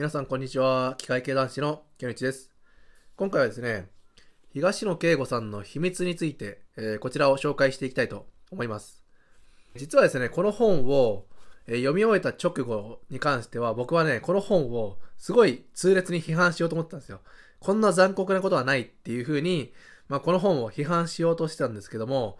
皆さんこんにちは。機械系男子のケンイチです。今回はですね、東野圭吾さんの秘密について、えー、こちらを紹介していきたいと思います。実はですね、この本を、えー、読み終えた直後に関しては、僕はね、この本をすごい痛烈に批判しようと思ってたんですよ。こんな残酷なことはないっていうふうに、まあ、この本を批判しようとしてたんですけども、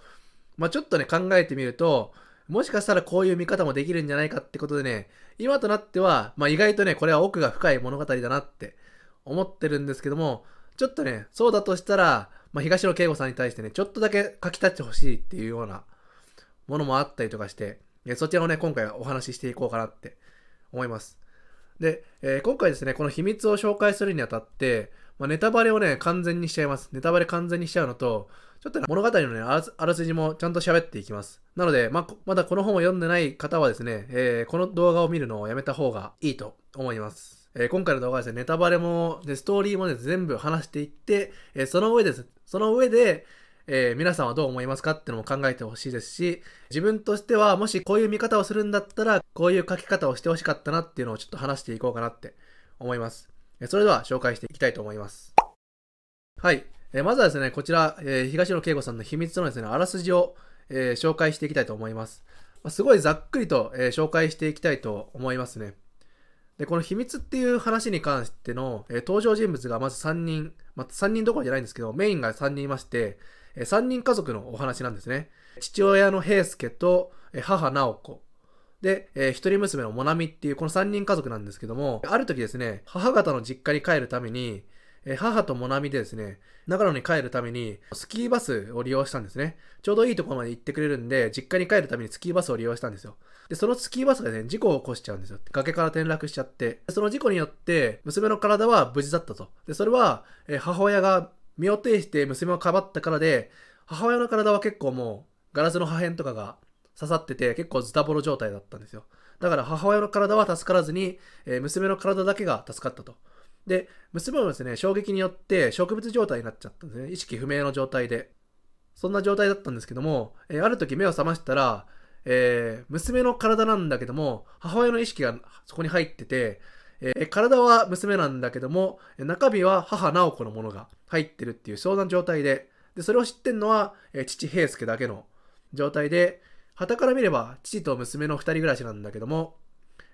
まあ、ちょっとね、考えてみると、もしかしたらこういう見方もできるんじゃないかってことでね、今となっては、まあ、意外とね、これは奥が深い物語だなって思ってるんですけども、ちょっとね、そうだとしたら、まあ、東野圭吾さんに対してね、ちょっとだけ書き立ってほしいっていうようなものもあったりとかして、えそちらをね、今回お話ししていこうかなって思います。で、えー、今回ですね、この秘密を紹介するにあたって、まあ、ネタバレをね、完全にしちゃいます。ネタバレ完全にしちゃうのと、ちょっと物語のね、あらすじもちゃんと喋っていきます。なので、まあ、まだこの本を読んでない方はですね、えー、この動画を見るのをやめた方がいいと思います。えー、今回の動画はですね、ネタバレも、でストーリーもね、全部話していって、えー、その上です。その上で、えー、皆さんはどう思いますかっていうのも考えてほしいですし、自分としては、もしこういう見方をするんだったら、こういう書き方をしてほしかったなっていうのをちょっと話していこうかなって思います。えそれでは紹介していきたいと思います。はい。えまずはですね、こちら、え東野圭吾さんの秘密のですね、あらすじを、え紹介していきたいと思います。ますごいざっくりと、え紹介していきたいと思いますね。で、この秘密っていう話に関しての、え登場人物がまず3人、まあ、3人どころじゃないんですけど、メインが3人いまして、え3人家族のお話なんですね。父親の平介と、え母直子。で、えー、一人娘のモナミっていうこの3人家族なんですけども、ある時ですね、母方の実家に帰るために、え母とモナミでですね、長野に帰るためにスキーバスを利用したんですね。ちょうどいいところまで行ってくれるんで、実家に帰るためにスキーバスを利用したんですよ。で、そのスキーバスがね、事故を起こしちゃうんですよ。崖から転落しちゃって。その事故によって、娘の体は無事だったと。で、それは、え母親が身を挺して娘をかばったからで、母親の体は結構もう、ガラスの破片とかが刺さってて、結構ズタボロ状態だったんですよ。だから母親の体は助からずに、え娘の体だけが助かったと。で、娘もですね、衝撃によって植物状態になっちゃったんですね。意識不明の状態で。そんな状態だったんですけども、えー、ある時目を覚ましたら、えー、娘の体なんだけども、母親の意識がそこに入ってて、えー、体は娘なんだけども、中身は母直子のものが入ってるっていう相談状態で、で、それを知ってんのは、えー、父平介だけの状態で、傍から見れば父と娘の2人暮らしなんだけども、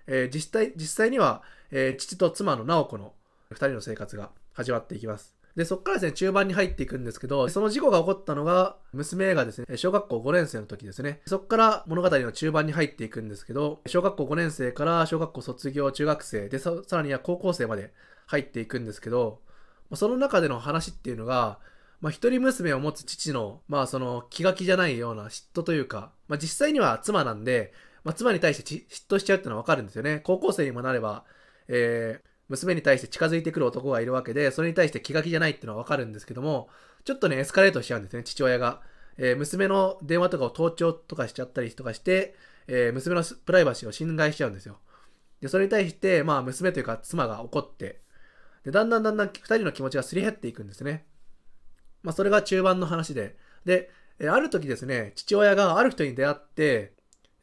えー、実際実際には、えー、父と妻の直子の2人の生活が始まっていきます。で、そっからですね、中盤に入っていくんですけど、その事故が起こったのが、娘がですね、小学校5年生の時ですね。そっから物語の中盤に入っていくんですけど、小学校5年生から小学校卒業、中学生、で、さらには高校生まで入っていくんですけど、その中での話っていうのが、まあ、一人娘を持つ父の、まあ、その、気が気じゃないような嫉妬というか、まあ、実際には妻なんで、まあ、妻に対して嫉妬しちゃうってのはわかるんですよね。高校生にもなれば、えー、娘に対して近づいてくる男がいるわけで、それに対して気が気じゃないっていうのはわかるんですけども、ちょっとね、エスカレートしちゃうんですね、父親が。えー、娘の電話とかを盗聴とかしちゃったりとかして、えー、娘のプライバシーを侵害しちゃうんですよ。で、それに対して、まあ、娘というか妻が怒って、で、だんだんだんだん2人の気持ちがすり減っていくんですね。まあ、それが中盤の話で。で、えある時ですね、父親がある人に出会って、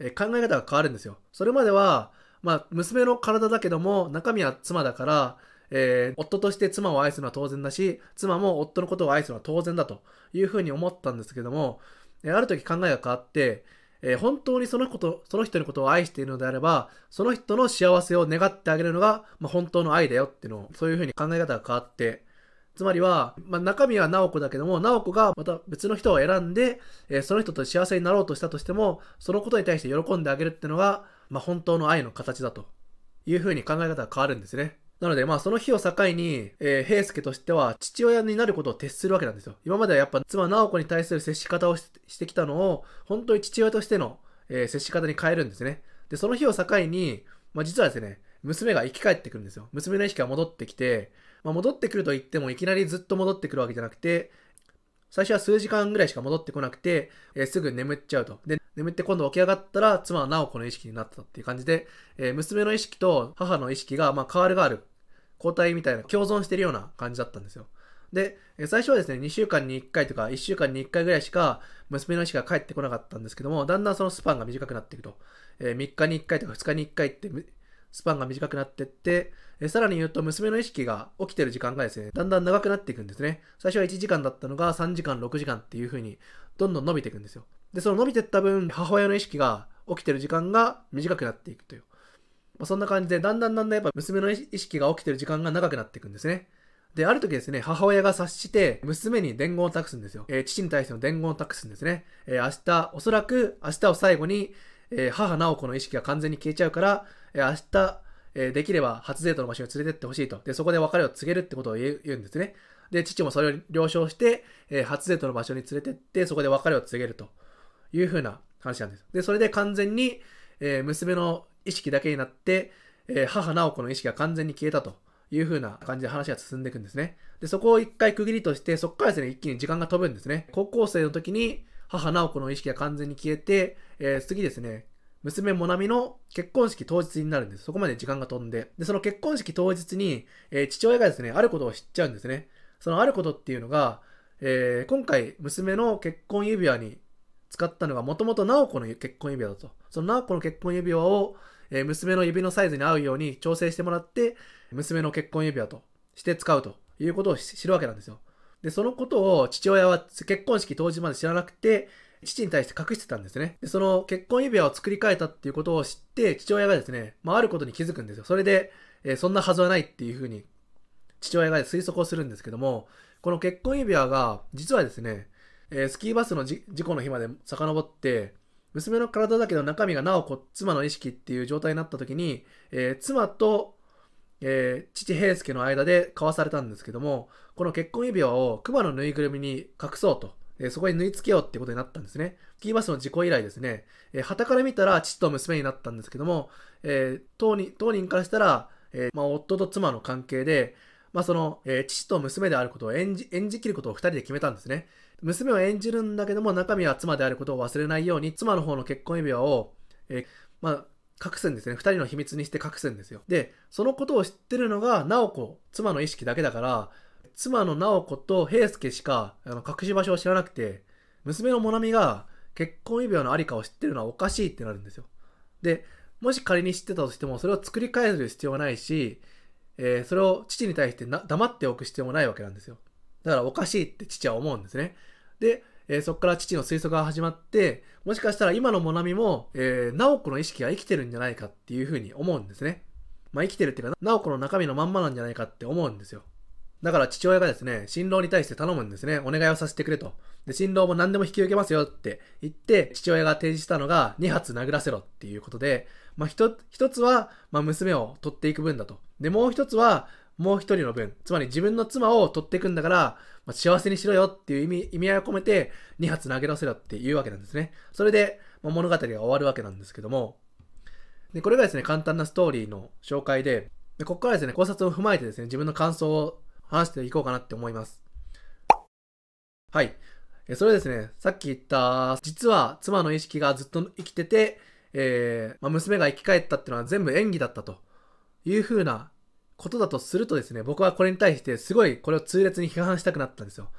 え考え方が変わるんですよ。それまでは、まあ、娘の体だけども、中身は妻だから、えー、夫として妻を愛すのは当然だし、妻も夫のことを愛すのは当然だというふうに思ったんですけども、えある時考えが変わって、えー、本当にそのこと、その人のことを愛しているのであれば、その人の幸せを願ってあげるのが、まあ、本当の愛だよっていうのを、そういうふうに考え方が変わって、つまりは、まあ、中身は直子だけども、直子がまた別の人を選んで、えー、その人と幸せになろうとしたとしても、そのことに対して喜んであげるっていうのが、まあ、本当の愛の形だというふうに考え方が変わるんですね。なので、まあ、その日を境に、えー、平介としては父親になることを徹するわけなんですよ。今まではやっぱ妻直子に対する接し方をしてきたのを、本当に父親としての、えー、接し方に変えるんですね。で、その日を境に、まあ、実はですね、娘が生き返ってくるんですよ。娘の意識が戻ってきて、まあ、戻ってくると言ってもいきなりずっと戻ってくるわけじゃなくて、最初は数時間ぐらいしか戻ってこなくて、えー、すぐ眠っちゃうと。で、眠って今度起き上がったら、妻はなおこの意識になったっていう感じで、えー、娘の意識と母の意識が、まあ、変わるがある。交代みたいな、共存してるような感じだったんですよ。で、最初はですね、2週間に1回とか、1週間に1回ぐらいしか、娘の意識が帰ってこなかったんですけども、だんだんそのスパンが短くなっていくと。えー、3日に1回とか2日に1回って、スパンが短くなってって、えさらに言うと娘の意識が起きてる時間がですね、だんだん長くなっていくんですね。最初は1時間だったのが3時間、6時間っていう風にどんどん伸びていくんですよ。で、その伸びてった分、母親の意識が起きてる時間が短くなっていくという。まあ、そんな感じで、だんだんだんだんやっぱ娘の意識が起きてる時間が長くなっていくんですね。で、ある時ですね、母親が察して、娘に伝言を託すんですよ。えー、父に対しての伝言を託すんですね。えー、明日、おそらく明日を最後に、えー、母直子の意識が完全に消えちゃうから、え明日、えできれば初デートの場所に連れてってほしいと。で、そこで別れを告げるってことを言うんですね。で、父もそれを了承して、え初デートの場所に連れてって、そこで別れを告げるというふうな話なんです。で、それで完全に、え娘の意識だけになって、え母直子の意識が完全に消えたというふうな感じで話が進んでいくんですね。で、そこを一回区切りとして、そこからですね、一気に時間が飛ぶんですね。高校生の時に、母直子の意識が完全に消えて、えー、次ですね、娘もなみの結婚式当日になるんです。そこまで時間が飛んで。で、その結婚式当日に、えー、父親がですね、あることを知っちゃうんですね。そのあることっていうのが、えー、今回娘の結婚指輪に使ったのが、もともと直子の結婚指輪だと。その直子の結婚指輪を、えー、娘の指のサイズに合うように調整してもらって、娘の結婚指輪として使うということを知るわけなんですよ。で、そのことを父親は結婚式当日まで知らなくて、父に対して隠してたんですね。で、その結婚指輪を作り変えたっていうことを知って、父親がですね、まあ、あることに気づくんですよ。それで、えー、そんなはずはないっていうふうに、父親が推測をするんですけども、この結婚指輪が、実はですね、えー、スキーバスの事故の日まで遡って、娘の体だけど中身がなおこ妻の意識っていう状態になった時に、えー、妻と、えー、父平介の間で交わされたんですけどもこの結婚指輪を熊のぬいぐるみに隠そうとえそこに縫い付けようってことになったんですね。キーバスの事故以来ですね、えー、旗から見たら父と娘になったんですけども、えー、当人当人からしたら、えまあ、夫と妻の関係で、まあその、え父と娘であることを演じ演じきることを2人で決めたんですね。娘を演じるんだけども中身は妻であることを忘れないように妻の方の結婚指輪を、えまあ、隠すんですね。二人の秘密にして隠すんですよ。で、そのことを知ってるのが、なおコ、妻の意識だけだから、妻の直子と平介しかあの隠し場所を知らなくて、娘のモナミが結婚指輪のありかを知ってるのはおかしいってなるんですよ。で、もし仮に知ってたとしても、それを作り変える必要はないし、えー、それを父に対してな黙っておく必要もないわけなんですよ。だからおかしいって父は思うんですね。で、えー、そこから父の推測が始まって、もしかしたら今のモナミも、えー、ナオコの意識が生きてるんじゃないかっていうふうに思うんですね。まあ生きてるっていうか、ナオコの中身のまんまなんじゃないかって思うんですよ。だから父親がですね、新郎に対して頼むんですね。お願いをさせてくれと。で、新郎も何でも引き受けますよって言って、父親が提示したのが2発殴らせろっていうことで、まあ一、一つは、まあ、娘を取っていく分だと。で、もう一つは、もう一人の分。つまり自分の妻を取っていくんだから、まあ、幸せにしろよっていう意味、意味合いを込めて2発投げ出せろっていうわけなんですね。それで、まあ、物語が終わるわけなんですけども。で、これがですね、簡単なストーリーの紹介で、でここからですね、考察を踏まえてですね、自分の感想を話していこうかなって思います。はい。それですね、さっき言った、実は妻の意識がずっと生きてて、えー、まあ、娘が生き返ったっていうのは全部演技だったというふうなことだとするとですね、僕はこれに対してすごいこれを痛烈に批判したくなったんですよ。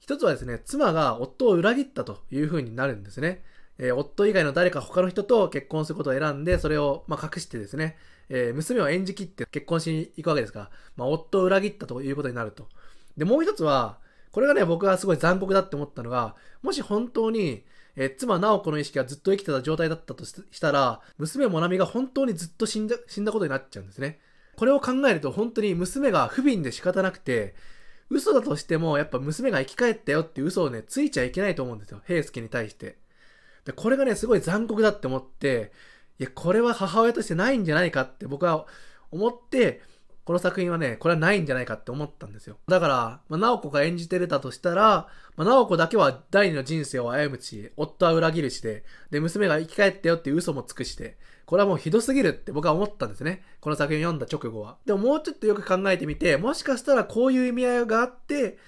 一つはですね、妻が夫を裏切ったというふうになるんですね。えー、夫以外の誰か他の人と結婚することを選んで、それを、まあ、隠してですね、えー、娘を演じきって結婚しに行くわけですら、まあ、夫を裏切ったということになると。で、もう一つは、これがね、僕はすごい残酷だって思ったのが、もし本当に、えー、妻、直子の意識がずっと生きてた状態だったとしたら、娘、もなみが本当にずっと死んだ、死んだことになっちゃうんですね。これを考えると、本当に娘が不憫で仕方なくて、嘘だとしても、やっぱ娘が生き返ったよっていう嘘をね、ついちゃいけないと思うんですよ。平介に対して。で、これがね、すごい残酷だって思って、いや、これは母親としてないんじゃないかって僕は思って、この作品はね、これはないんじゃないかって思ったんですよ。だから、まあ、直子が演じてれたとしたら、まあ、直子だけは第二の人生を歩むし、夫は裏切るしで、で、娘が生き返ったよっていう嘘もつくして、これはもうひどすぎるって僕は思ったんですね。この作品読んだ直後は。でももうちょっとよく考えてみて、もしかしたらこういう意味合いがあって、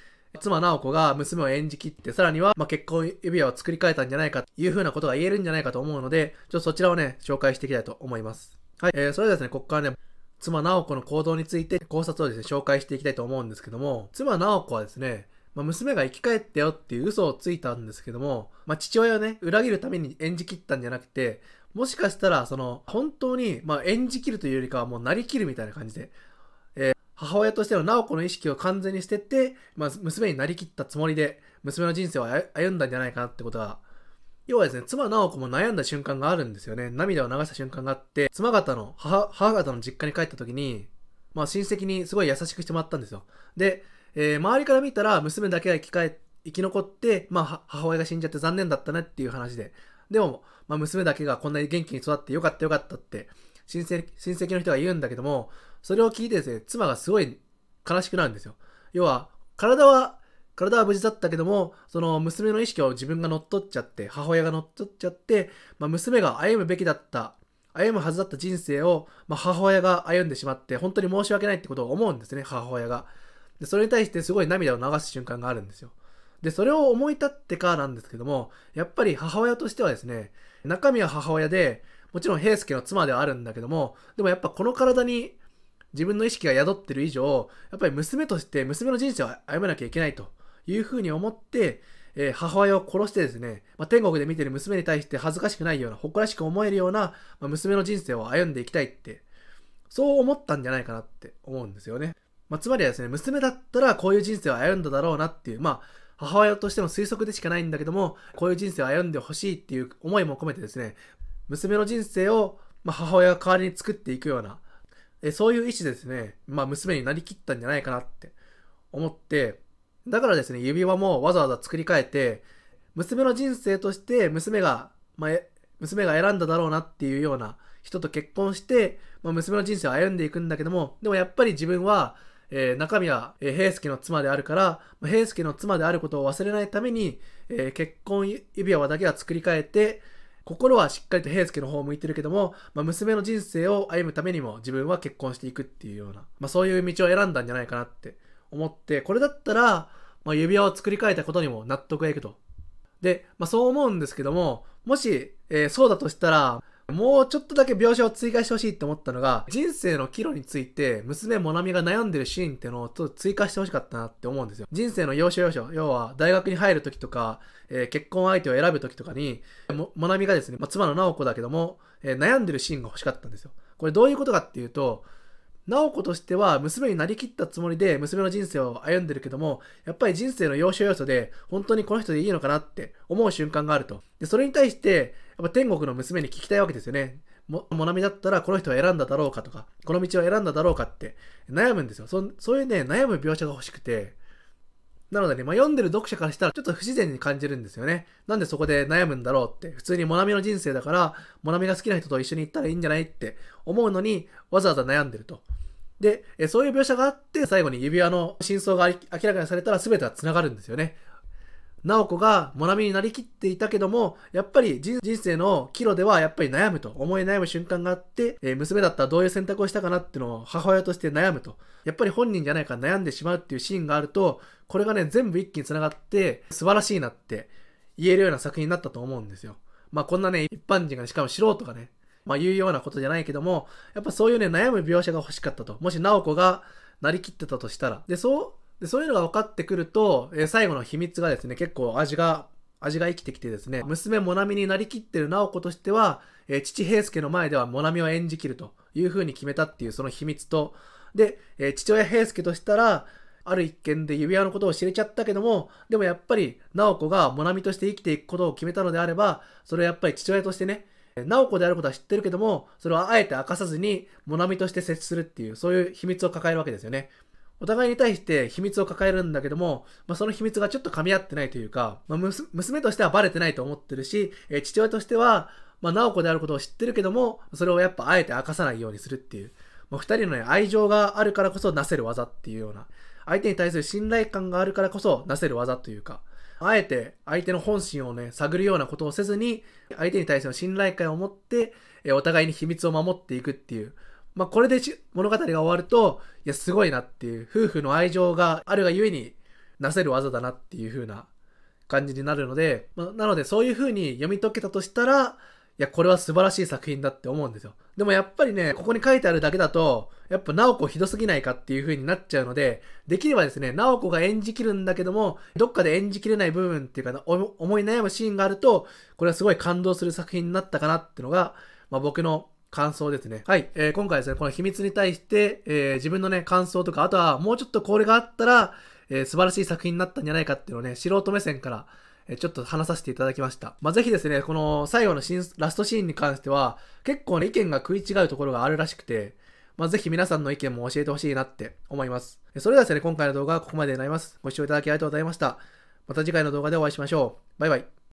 妻直子が娘を演じきって、さらには、まあ、結婚指輪を作り変えたんじゃないかというふうなことが言えるんじゃないかと思うので、ちょっとそちらをね、紹介していきたいと思います。はい、えー、それではですね、ここからね、妻直子の行動について考察をですね、紹介していきたいと思うんですけども、妻直子はですね、まあ、娘が生き返ったよっていう嘘をついたんですけども、まあ、父親をね、裏切るために演じきったんじゃなくて、もしかしたら、その、本当に、まあ、演じきるというよりかは、もうなりきるみたいな感じで、母親としての直子の意識を完全に捨てて、まあ、娘になりきったつもりで、娘の人生を歩んだんじゃないかなってことは、要はですね、妻直子も悩んだ瞬間があるんですよね。涙を流した瞬間があって、妻方の母、母方の実家に帰った時に、まあ親戚にすごい優しくしてもらったんですよ。で、えー、周りから見たら娘だけが生き返っ生き残って、まあ、母親が死んじゃって残念だったねっていう話で。でも、まあ、娘だけがこんなに元気に育ってよかったよかったって親戚親戚の人が言うんだけども、それを聞いてですね、妻がすごい悲しくなるんですよ。要は、体は、体は無事だったけども、その娘の意識を自分が乗っ取っちゃって、母親が乗っ取っちゃって、まあ、娘が歩むべきだった、歩むはずだった人生を、まあ、母親が歩んでしまって、本当に申し訳ないってことを思うんですね、母親が。で、それに対してすごい涙を流す瞬間があるんですよ。で、それを思い立ってかなんですけども、やっぱり母親としてはですね、中身は母親で、もちろん平介の妻ではあるんだけども、でもやっぱこの体に自分の意識が宿ってる以上、やっぱり娘として娘の人生を歩めなきゃいけないというふうに思って、えー、母親を殺してですね、まあ、天国で見てる娘に対して恥ずかしくないような、誇らしく思えるような、まあ、娘の人生を歩んでいきたいって、そう思ったんじゃないかなって思うんですよね。まあ、つまりはですね、娘だったらこういう人生を歩んだだろうなっていう、まあ、母親としての推測でしかないんだけども、こういう人生を歩んでほしいっていう思いも込めてですね、娘の人生を、ま母親が代わりに作っていくような、えそういう意志ですね、まあ、娘になりきったんじゃないかなって思って、だからですね、指輪もわざわざ作り変えて、娘の人生として娘が、まあ、娘が選んだだろうなっていうような人と結婚して、まあ、娘の人生を歩んでいくんだけども、でもやっぱり自分は、えー、中身は、えー、平介の妻であるから、まあ、平介の妻であることを忘れないために、えー、結婚指輪だけは作り変えて、心はしっかりと平介の方を向いてるけども、まあ、娘の人生を歩むためにも自分は結婚していくっていうような、まあ、そういう道を選んだんじゃないかなって思って、これだったら、まあ、指輪を作り変えたことにも納得がいくと。で、まあ、そう思うんですけども、もし、えー、そうだとしたら、もうちょっとだけ描写を追加してほしいって思ったのが、人生の岐路について、娘モナミが悩んでるシーンってのをちょっと追加してほしかったなって思うんですよ。人生の要所要所、要は大学に入る時とか、えー、結婚相手を選ぶ時とかに、モナミがですね、まあ、妻の直子だけども、えー、悩んでるシーンが欲しかったんですよ。これどういうことかっていうと、直子としては娘になりきったつもりで娘の人生を歩んでるけども、やっぱり人生の要所要所で本当にこの人でいいのかなって思う瞬間があると。で、それに対してやっぱ天国の娘に聞きたいわけですよね。も、もなみだったらこの人は選んだだろうかとか、この道を選んだだろうかって悩むんですよ。そそういうね、悩む描写が欲しくて、なのでね、まあ、読んでる読者からしたらちょっと不自然に感じるんですよね。なんでそこで悩むんだろうって。普通にモナミの人生だから、モナミが好きな人と一緒に行ったらいいんじゃないって思うのに、わざわざ悩んでると。で、そういう描写があって、最後に指輪の真相が明らかにされたら全ては繋がるんですよね。直子がモナミになりきっていたけども、やっぱり人生の岐路ではやっぱり悩むと、思い悩む瞬間があって、えー、娘だったらどういう選択をしたかなっていうのを母親として悩むと、やっぱり本人じゃないから悩んでしまうっていうシーンがあると、これがね、全部一気に繋がって、素晴らしいなって言えるような作品になったと思うんですよ。まあこんなね、一般人が、ね、しかも素人がね、まあ言うようなことじゃないけども、やっぱそういうね、悩む描写が欲しかったと。もし直子がなりきってたとしたら。で、そう、で、そういうのが分かってくると、えー、最後の秘密がですね、結構味が、味が生きてきてですね、娘モナミになりきってる直子としては、えー、父平介の前ではモナミを演じきるという風に決めたっていうその秘密と、で、えー、父親平介としたら、ある一件で指輪のことを知れちゃったけども、でもやっぱり、直子がモナミとして生きていくことを決めたのであれば、それはやっぱり父親としてね、オコであることは知ってるけども、それはあえて明かさずに、モナミとして接するっていう、そういう秘密を抱えるわけですよね。お互いに対して秘密を抱えるんだけども、まあ、その秘密がちょっと噛み合ってないというか、まあ、娘としてはバレてないと思ってるし、えー、父親としては、まあ、直子であることを知ってるけども、それをやっぱあえて明かさないようにするっていう、まあ、二人の、ね、愛情があるからこそなせる技っていうような、相手に対する信頼感があるからこそなせる技というか、あえて相手の本心をね、探るようなことをせずに、相手に対する信頼感を持って、えー、お互いに秘密を守っていくっていう、まあ、これで物語が終わると、いや、すごいなっていう、夫婦の愛情があるがゆえになせる技だなっていう風な感じになるので、まあ、なのでそういう風に読み解けたとしたら、いや、これは素晴らしい作品だって思うんですよ。でもやっぱりね、ここに書いてあるだけだと、やっぱ、ナオコひどすぎないかっていう風になっちゃうので、できればですね、ナオコが演じきるんだけども、どっかで演じきれない部分っていうか、思い悩むシーンがあると、これはすごい感動する作品になったかなってのが、まあ、僕の感想ですね。はい、えー、今回ですね、この秘密に対して、えー、自分のね、感想とか、あとはもうちょっとこれがあったら、えー、素晴らしい作品になったんじゃないかっていうのをね、素人目線から、えちょっと話させていただきました。まあ、ぜひですね、この最後のシーン、ラストシーンに関しては、結構ね、意見が食い違うところがあるらしくて、まあ、ぜひ皆さんの意見も教えてほしいなって思います。それではですね、今回の動画はここまでになります。ご視聴いただきありがとうございました。また次回の動画でお会いしましょう。バイバイ。